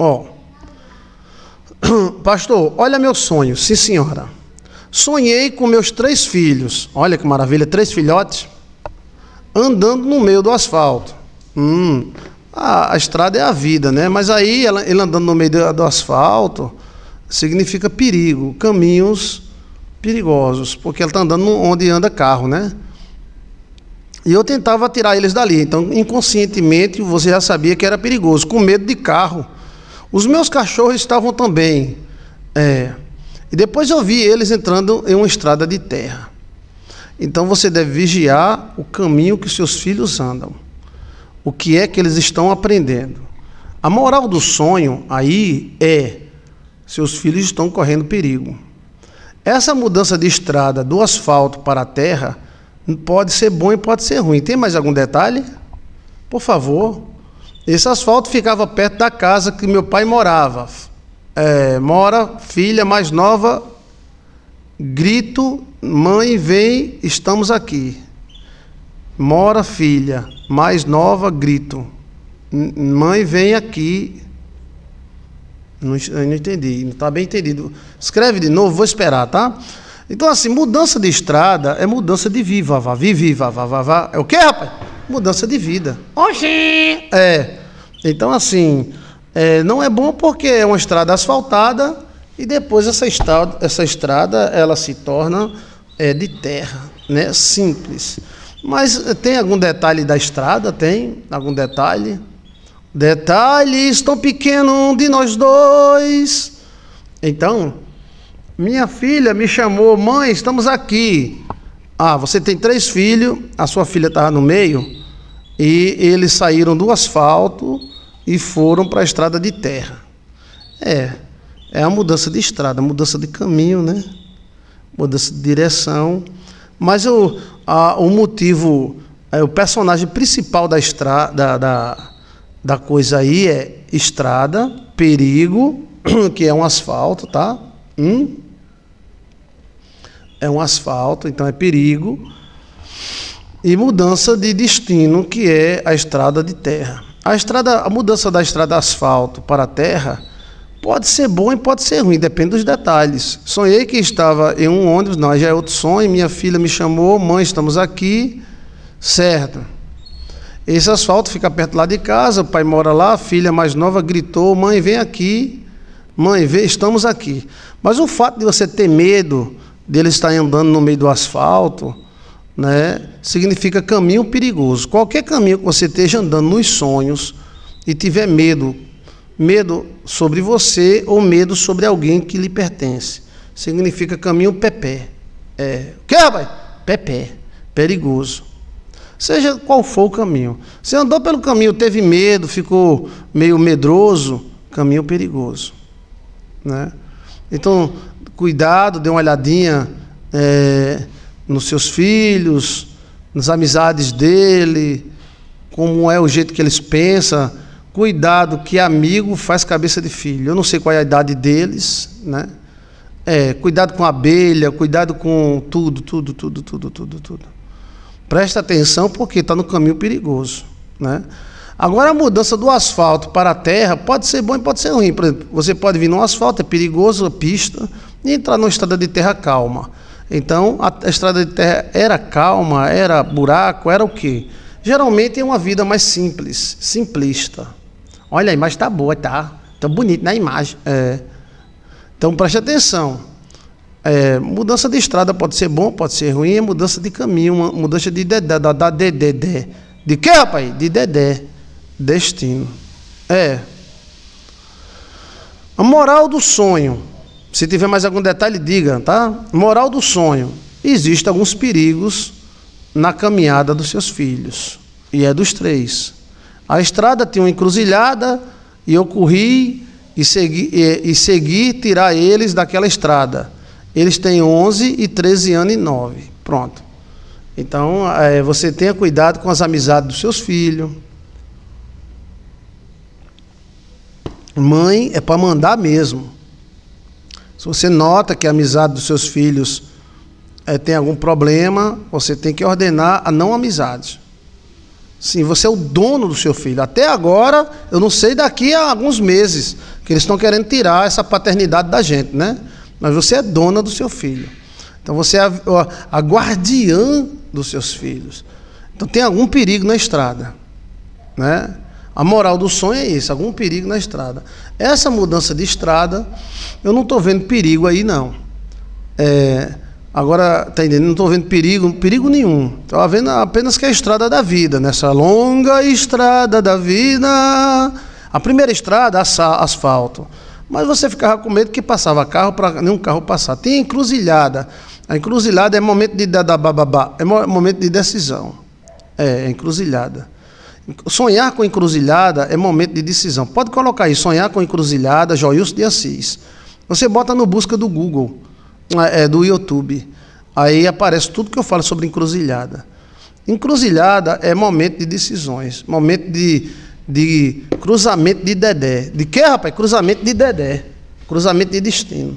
Ó. Oh. Pastor, olha meu sonho. Sim, senhora. Sonhei com meus três filhos. Olha que maravilha, três filhotes andando no meio do asfalto. Hum, a, a, estrada é a vida, né? Mas aí ela, ele andando no meio do, do, asfalto significa perigo, caminhos perigosos, porque ela está andando onde anda carro, né? E eu tentava tirar eles dali, então inconscientemente você já sabia que era perigoso, com medo de carro. Os meus cachorros estavam também. É, e depois eu vi eles entrando em uma estrada de terra. Então você deve vigiar o caminho que seus filhos andam. O que é que eles estão aprendendo? A moral do sonho aí é: seus filhos estão correndo perigo. Essa mudança de estrada do asfalto para a terra pode ser bom e pode ser ruim. Tem mais algum detalhe? Por favor. Esse asfalto ficava perto da casa que meu pai morava. É, mora, filha mais nova, grito, mãe, vem, estamos aqui. Mora, filha mais nova, grito, mãe, vem aqui. Não, não entendi, não está bem entendido. Escreve de novo, vou esperar, tá? Então, assim, mudança de estrada é mudança de viva, vá, vivi, vá, vá, vá, vá. É o que, rapaz? mudança de vida. Oxi! É. Então, assim, é, não é bom porque é uma estrada asfaltada e depois essa estrada, essa estrada ela se torna é, de terra, né? Simples. Mas tem algum detalhe da estrada? Tem algum detalhe? Detalhes tão pequeno de nós dois. Então, minha filha me chamou, mãe, estamos aqui. Ah, você tem três filhos, a sua filha estava no meio. E eles saíram do asfalto e foram para a estrada de terra. É, é a mudança de estrada, mudança de caminho, né? Mudança de direção. Mas eu, a, o motivo, é, o personagem principal da estrada, da, da, da coisa aí é estrada, perigo, que é um asfalto, tá? Um, é um asfalto, então é perigo e mudança de destino, que é a estrada de terra. A, estrada, a mudança da estrada asfalto para terra pode ser bom e pode ser ruim, depende dos detalhes. Sonhei que estava em um ônibus, não, já é outro sonho, minha filha me chamou, mãe, estamos aqui, certo. Esse asfalto fica perto lá de casa, o pai mora lá, a filha mais nova gritou, mãe, vem aqui, mãe, vem, estamos aqui. Mas o fato de você ter medo dele estar andando no meio do asfalto, né, significa caminho perigoso. Qualquer caminho que você esteja andando nos sonhos e tiver medo, medo sobre você ou medo sobre alguém que lhe pertence, significa caminho pepé. É, o que, rapaz? Pepé, perigoso. Seja qual for o caminho. Você andou pelo caminho, teve medo, ficou meio medroso, caminho perigoso. Né? Então, cuidado, dê uma olhadinha. É, nos seus filhos, nas amizades dele, como é o jeito que eles pensam. Cuidado, que amigo faz cabeça de filho. Eu não sei qual é a idade deles, né? É, cuidado com a abelha, cuidado com tudo, tudo, tudo, tudo, tudo, tudo. Presta atenção porque está no caminho perigoso, né? Agora a mudança do asfalto para a terra pode ser bom e pode ser ruim. Por exemplo, você pode vir no asfalto, é perigoso, a pista, e entrar numa estrada de terra calma. Então a estrada de terra era calma, era buraco, era o quê? Geralmente é uma vida mais simples, simplista. Olha, a imagem tá boa, tá? Tá bonito na imagem. É. Então preste atenção. É, mudança de estrada pode ser bom, pode ser ruim, é mudança de caminho, uma mudança de dedé, da, da dedé. De que, rapaz? De dedé. Destino. É. A moral do sonho. Se tiver mais algum detalhe, diga, tá? Moral do sonho. Existem alguns perigos na caminhada dos seus filhos. E é dos três. A estrada tinha uma encruzilhada e eu corri e segui, e, e segui tirar eles daquela estrada. Eles têm 11 e 13 anos e 9. Pronto. Então, é, você tenha cuidado com as amizades dos seus filhos. Mãe é para mandar mesmo. Se você nota que a amizade dos seus filhos é, tem algum problema, você tem que ordenar a não amizade. Sim, você é o dono do seu filho. Até agora, eu não sei daqui a alguns meses, que eles estão querendo tirar essa paternidade da gente, né? Mas você é dona do seu filho. Então você é a, a guardiã dos seus filhos. Então tem algum perigo na estrada, né? A moral do sonho é esse, algum perigo na estrada. Essa mudança de estrada, eu não estou vendo perigo aí, não. É, agora, tá entendendo? Não estou vendo perigo, perigo nenhum. Estou vendo apenas que é a estrada da vida, nessa longa estrada da vida. A primeira estrada, asfalto. Mas você ficava com medo que passava carro para nenhum carro passar. Tem encruzilhada. A encruzilhada é momento de dar bababá, é momento de decisão. É, é encruzilhada. Sonhar com encruzilhada é momento de decisão. Pode colocar aí, sonhar com encruzilhada, Joilson de Assis. Você bota no busca do Google, é, do YouTube. Aí aparece tudo que eu falo sobre encruzilhada. Encruzilhada é momento de decisões, momento de, de cruzamento de dedé. De que, rapaz? Cruzamento de dedé. Cruzamento de destino.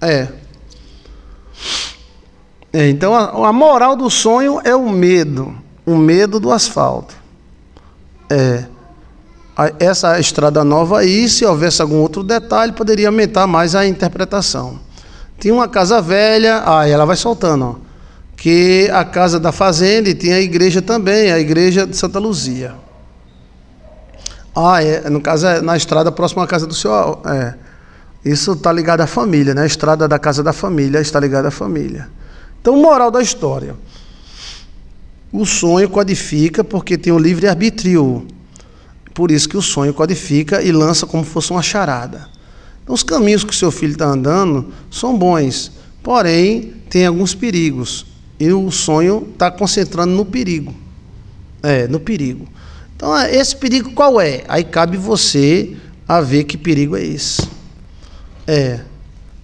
É. é então, a, a moral do sonho é o medo. O medo do asfalto. É, essa estrada nova aí, se houvesse algum outro detalhe, poderia aumentar mais a interpretação. tem uma casa velha, aí ela vai soltando, ó, que a casa da fazenda e tinha a igreja também, a igreja de Santa Luzia. Ah, é, no caso é na estrada próxima à casa do senhor. É, isso está ligado à família, né? A estrada da casa da família está ligada à família. Então, moral da história. O sonho codifica porque tem o livre-arbítrio. Por isso que o sonho codifica e lança como fosse uma charada. Então, os caminhos que o seu filho está andando são bons, porém, tem alguns perigos. E o sonho está concentrando no perigo. É, no perigo. Então, ah, esse perigo qual é? Aí cabe você a ver que perigo é esse. É.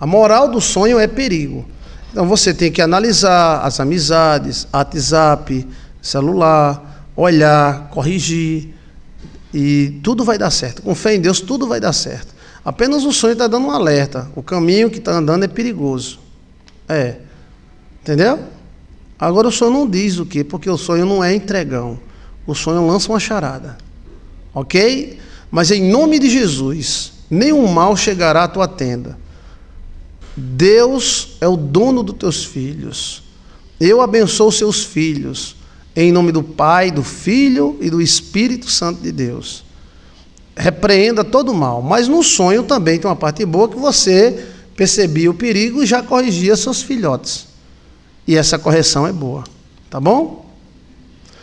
A moral do sonho é perigo. Então você tem que analisar as amizades, WhatsApp, celular, olhar, corrigir. E tudo vai dar certo. Com fé em Deus, tudo vai dar certo. Apenas o sonho está dando um alerta. O caminho que está andando é perigoso. É. Entendeu? Agora o sonho não diz o quê, porque o sonho não é entregão. O sonho lança uma charada. Ok? Mas em nome de Jesus, nenhum mal chegará à tua tenda. Deus é o dono dos teus filhos. Eu abençoo seus filhos. Em nome do Pai, do Filho e do Espírito Santo de Deus. Repreenda todo o mal. Mas no sonho também tem uma parte boa que você percebia o perigo e já corrigia seus filhotes. E essa correção é boa. Tá bom?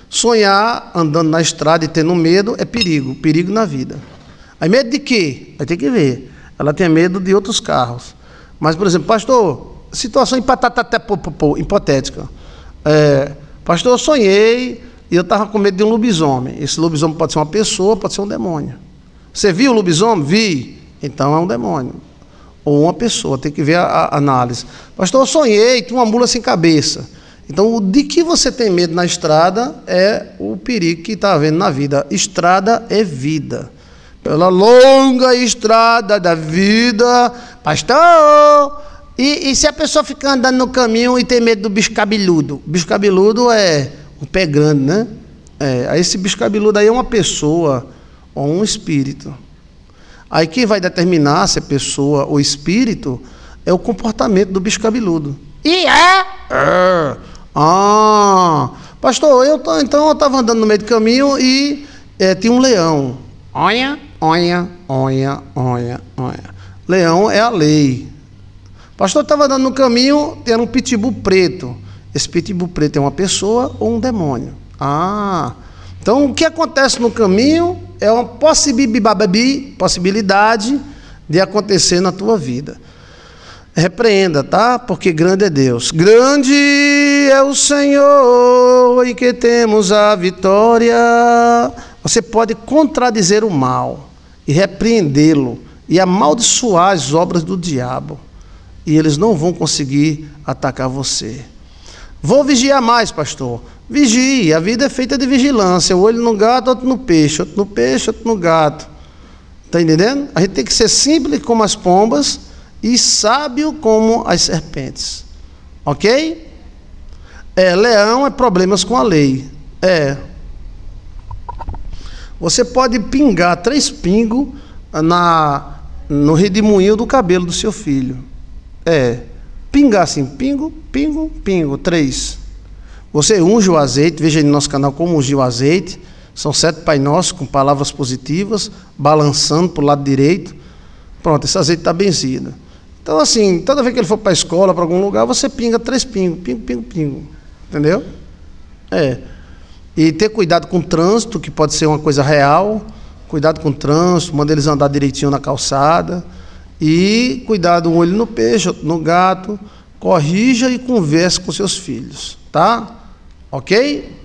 Sonhar andando na estrada e tendo medo é perigo. Perigo na vida. Aí medo de quê? Aí tem que ver. Ela tem medo de outros carros. Mas, por exemplo, pastor, situação hipotética. É, pastor, eu sonhei e eu estava com medo de um lobisomem. Esse lobisomem pode ser uma pessoa, pode ser um demônio. Você viu o lobisomem? Vi. Então é um demônio. Ou uma pessoa, tem que ver a, a análise. Pastor, eu sonhei, tinha uma mula sem cabeça. Então, de que você tem medo na estrada é o perigo que está havendo na vida. Estrada é vida pela longa estrada da vida, pastor. E, e, se a pessoa fica andando no caminho e tem medo do bicho cabeludo? O bicho cabeludo é o pé grande, né? É, esse bicho cabeludo aí é uma pessoa ou um espírito. Aí quem vai determinar se é pessoa ou espírito é o comportamento do bicho cabeludo. E é? é. Ah, pastor, eu tô, então eu estava andando no meio do caminho e é, tinha um leão. Olha, Onha, onha, onha, onha. Leão é a lei. O pastor estava andando no caminho, era um pitbull preto. Esse pitbull preto é uma pessoa ou um demônio? Ah, então o que acontece no caminho é uma possibilidade de acontecer na tua vida. Repreenda, tá? Porque grande é Deus. Grande é o Senhor em que temos a vitória. Você pode contradizer o mal e repreendê-lo e amaldiçoar as obras do diabo. E eles não vão conseguir atacar você. Vou vigiar mais, pastor. Vigie, a vida é feita de vigilância. O olho no gato, outro no peixe, outro no peixe, outro no gato. Está entendendo? A gente tem que ser simples como as pombas e sábio como as serpentes. Ok? É, leão é problemas com a lei. É, você pode pingar três pingos ah, na, no redemoinho do cabelo do seu filho. É. Pingar assim, pingo, pingo, pingo. Três. Você unge o azeite, veja aí no nosso canal como ungir o azeite. São sete Pai Nossos com palavras positivas, balançando para o lado direito. Pronto, esse azeite está benzido. Então, assim, toda vez que ele for para a escola, para algum lugar, você pinga três pingos, pingo, pingo, pingo. Entendeu? É. E ter cuidado com o trânsito, que pode ser uma coisa real. Cuidado com o trânsito, manda eles andar direitinho na calçada. E cuidado um olho no peixe, no gato. Corrija e converse com seus filhos, tá? Ok?